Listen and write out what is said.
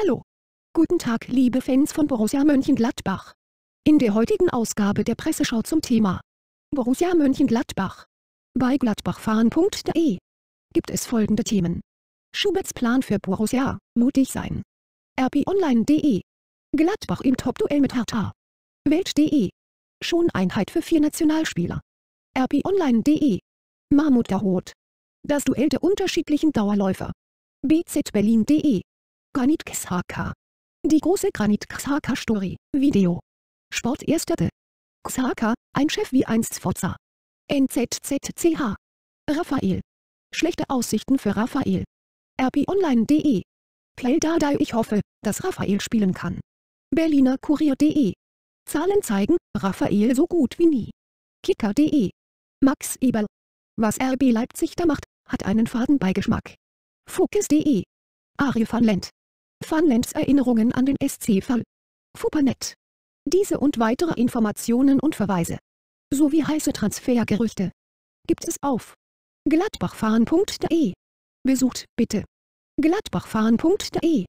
Hallo. Guten Tag, liebe Fans von Borussia Mönchengladbach. In der heutigen Ausgabe der Presseschau zum Thema Borussia Mönchengladbach. Bei gladbachfahren.de gibt es folgende Themen. Schuberts Plan für Borussia, mutig sein. rponline.de Gladbach im Top-Duell mit Hertha. Welt.de Schon Einheit für vier Nationalspieler. rponline.de Mahmoud Dahoud. Das Duell der unterschiedlichen Dauerläufer. bzberlin.de Granit Xhaka. Die große Granit Xhaka Story, Video. Sport Ersterte. Xhaka, ein Chef wie einst Forza. NZZCH. Raphael. Schlechte Aussichten für Raphael. rponline.de. Play Dadai ich hoffe, dass Raphael spielen kann. Berliner Kurier.de. Zahlen zeigen, Raphael so gut wie nie. Kicker.de. Max Eberl. Was RB Leipzig da macht, hat einen faden Beigeschmack. Focus.de. Ari van Lent. Funlands Erinnerungen an den SC-Fall. Fupanet. Diese und weitere Informationen und Verweise, sowie heiße Transfergerüchte, gibt es auf gladbachfahren.de. Besucht bitte gladbachfahren.de